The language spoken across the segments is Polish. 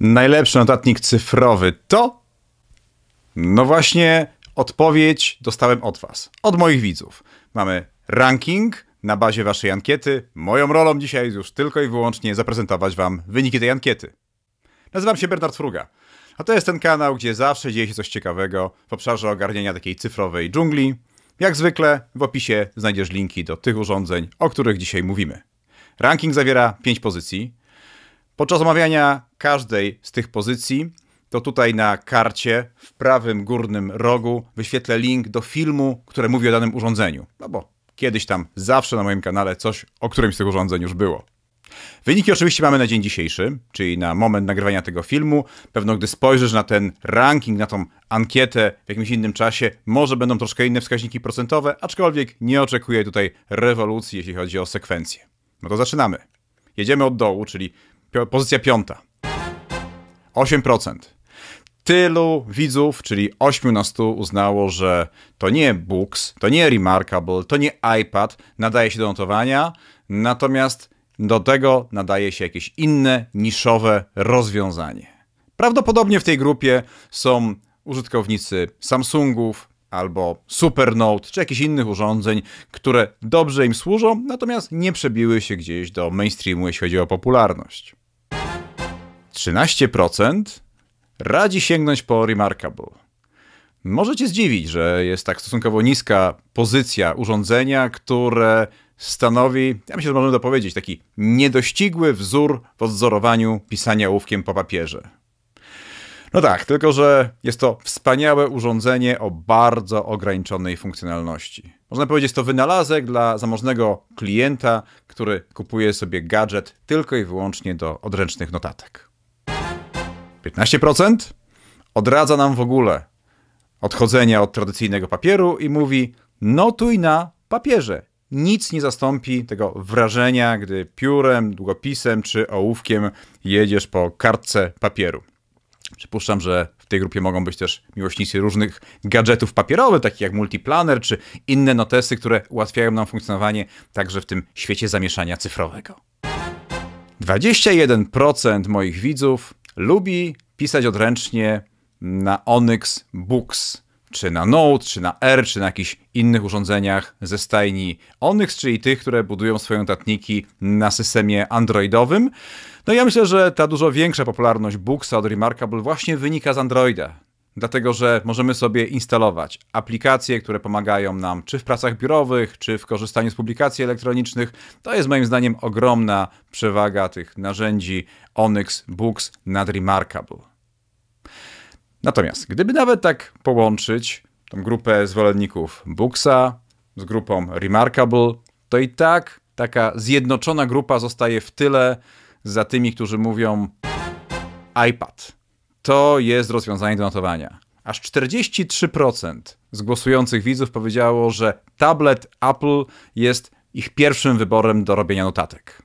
Najlepszy notatnik cyfrowy to? No właśnie, odpowiedź dostałem od Was, od moich widzów. Mamy ranking na bazie Waszej ankiety. Moją rolą dzisiaj jest już tylko i wyłącznie zaprezentować Wam wyniki tej ankiety. Nazywam się Bernard Fruga, a to jest ten kanał, gdzie zawsze dzieje się coś ciekawego w obszarze ogarniania takiej cyfrowej dżungli. Jak zwykle w opisie znajdziesz linki do tych urządzeń, o których dzisiaj mówimy. Ranking zawiera 5 pozycji. Podczas omawiania każdej z tych pozycji, to tutaj na karcie w prawym górnym rogu wyświetlę link do filmu, który mówi o danym urządzeniu. No bo kiedyś tam zawsze na moim kanale coś o którymś z tych urządzeń już było. Wyniki oczywiście mamy na dzień dzisiejszy, czyli na moment nagrywania tego filmu. Pewno gdy spojrzysz na ten ranking, na tą ankietę w jakimś innym czasie, może będą troszkę inne wskaźniki procentowe, aczkolwiek nie oczekuję tutaj rewolucji, jeśli chodzi o sekwencję. No to zaczynamy. Jedziemy od dołu, czyli Pozycja piąta. 8%. Tylu widzów, czyli 8 na 100 uznało, że to nie Books, to nie Remarkable, to nie iPad nadaje się do notowania, natomiast do tego nadaje się jakieś inne, niszowe rozwiązanie. Prawdopodobnie w tej grupie są użytkownicy Samsungów albo Supernote czy jakichś innych urządzeń, które dobrze im służą, natomiast nie przebiły się gdzieś do mainstreamu, jeśli chodzi o popularność. 13% radzi sięgnąć po Remarkable. Możecie zdziwić, że jest tak stosunkowo niska pozycja urządzenia, które stanowi, ja myślę, że możemy dopowiedzieć, taki niedościgły wzór w odzorowaniu pisania ołówkiem po papierze. No tak, tylko że jest to wspaniałe urządzenie o bardzo ograniczonej funkcjonalności. Można powiedzieć, to wynalazek dla zamożnego klienta, który kupuje sobie gadżet tylko i wyłącznie do odręcznych notatek. 15% odradza nam w ogóle odchodzenia od tradycyjnego papieru i mówi: notuj na papierze. Nic nie zastąpi tego wrażenia, gdy piórem, długopisem czy ołówkiem jedziesz po kartce papieru. Przypuszczam, że w tej grupie mogą być też miłośnicy różnych gadżetów papierowych, takich jak multiplaner czy inne notesy, które ułatwiają nam funkcjonowanie także w tym świecie zamieszania cyfrowego. 21% moich widzów lubi pisać odręcznie na Onyx Books, czy na Note, czy na R, czy na jakichś innych urządzeniach ze stajni Onyx, czyli tych, które budują swoje notatniki na systemie Androidowym. No ja myślę, że ta dużo większa popularność Booksa od Remarkable właśnie wynika z Androida, dlatego że możemy sobie instalować aplikacje, które pomagają nam czy w pracach biurowych, czy w korzystaniu z publikacji elektronicznych. To jest moim zdaniem ogromna przewaga tych narzędzi Onyx Books nad Remarkable. Natomiast gdyby nawet tak połączyć tą grupę zwolenników Booksa z grupą Remarkable, to i tak taka zjednoczona grupa zostaje w tyle za tymi, którzy mówią iPad to jest rozwiązanie do notowania. Aż 43% z głosujących widzów powiedziało, że tablet Apple jest ich pierwszym wyborem do robienia notatek.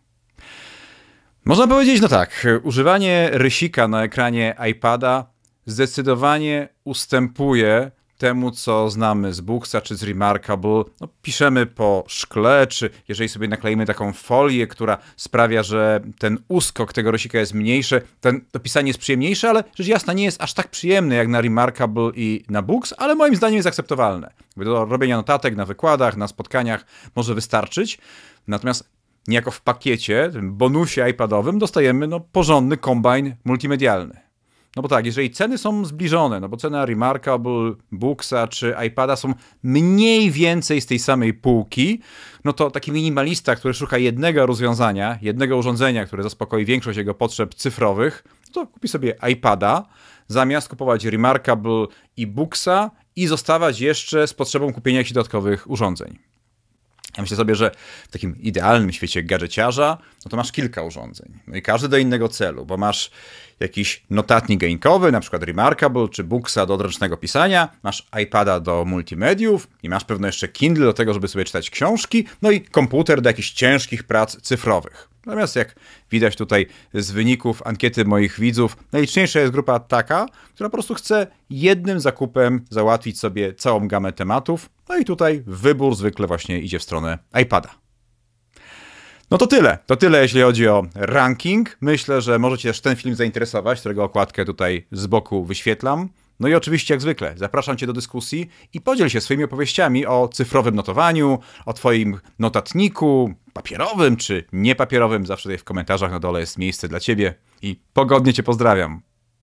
Można powiedzieć, no tak, używanie rysika na ekranie iPada zdecydowanie ustępuje temu, co znamy z Booksa czy z Remarkable. No, piszemy po szkle, czy jeżeli sobie nakleimy taką folię, która sprawia, że ten uskok tego rosika jest mniejszy, ten, to pisanie jest przyjemniejsze, ale rzecz jasna nie jest aż tak przyjemne jak na Remarkable i na Books, ale moim zdaniem jest akceptowalne. Do robienia notatek na wykładach, na spotkaniach może wystarczyć. Natomiast niejako w pakiecie, tym bonusie iPadowym, dostajemy no, porządny kombajn multimedialny. No bo tak, jeżeli ceny są zbliżone, no bo cena Remarkable, Booksa czy iPada są mniej więcej z tej samej półki, no to taki minimalista, który szuka jednego rozwiązania, jednego urządzenia, które zaspokoi większość jego potrzeb cyfrowych, no to kupi sobie iPada, zamiast kupować Remarkable i Booksa i zostawać jeszcze z potrzebą kupienia jakichś dodatkowych urządzeń. Ja myślę sobie, że w takim idealnym świecie gadżeciarza, no to masz kilka urządzeń. No i każdy do innego celu, bo masz jakiś notatnik gainkowy, na przykład Remarkable czy Booksa do odręcznego pisania, masz iPada do multimediów i masz pewno jeszcze Kindle do tego, żeby sobie czytać książki, no i komputer do jakichś ciężkich prac cyfrowych. Natomiast jak widać tutaj z wyników ankiety moich widzów, najliczniejsza jest grupa taka, która po prostu chce jednym zakupem załatwić sobie całą gamę tematów. No i tutaj wybór zwykle właśnie idzie w stronę iPada. No to tyle. To tyle, jeśli chodzi o ranking. Myślę, że możecie też ten film zainteresować, którego okładkę tutaj z boku wyświetlam. No i oczywiście, jak zwykle, zapraszam Cię do dyskusji i podziel się swoimi opowieściami o cyfrowym notowaniu, o Twoim notatniku, papierowym czy niepapierowym, zawsze tutaj w komentarzach na dole jest miejsce dla Ciebie i pogodnie Cię pozdrawiam.